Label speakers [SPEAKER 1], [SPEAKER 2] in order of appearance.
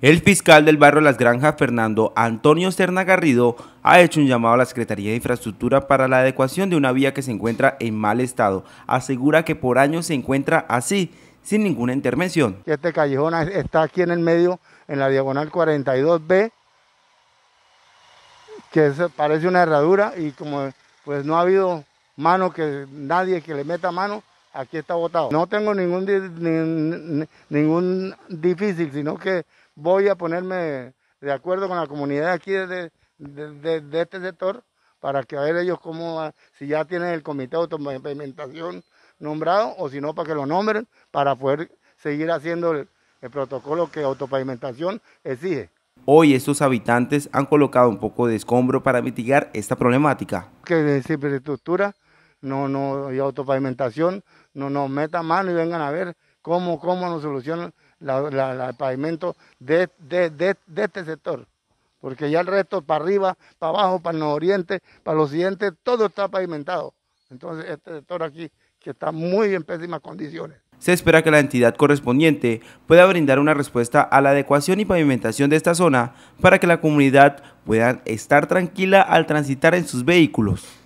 [SPEAKER 1] El fiscal del barrio Las Granjas, Fernando Antonio Serna Garrido, ha hecho un llamado a la Secretaría de Infraestructura para la adecuación de una vía que se encuentra en mal estado. Asegura que por años se encuentra así, sin ninguna intervención.
[SPEAKER 2] Este callejón está aquí en el medio, en la diagonal 42B, que parece una herradura y como pues no ha habido mano que nadie que le meta mano, aquí está votado. No tengo ningún, ningún difícil, sino que voy a ponerme de acuerdo con la comunidad aquí de, este sector para que a ver ellos cómo, si ya tienen el comité de autopavimentación nombrado o si no, para que lo nombren para poder seguir haciendo el, protocolo que autopavimentación exige.
[SPEAKER 1] Hoy estos habitantes han colocado un poco de escombro para mitigar esta problemática.
[SPEAKER 2] Que de infraestructura no, no, y autopavimentación, no, nos metan mano y vengan a ver cómo, nos solucionan el pavimento de, este sector. Porque ya el resto, para arriba, para abajo, para el nororiente, para el occidente, todo está pavimentado. Entonces, este sector aquí, que está muy en pésimas condiciones.
[SPEAKER 1] Se espera que la entidad correspondiente pueda brindar una respuesta a la adecuación y pavimentación de esta zona para que la comunidad pueda estar tranquila al transitar en sus vehículos.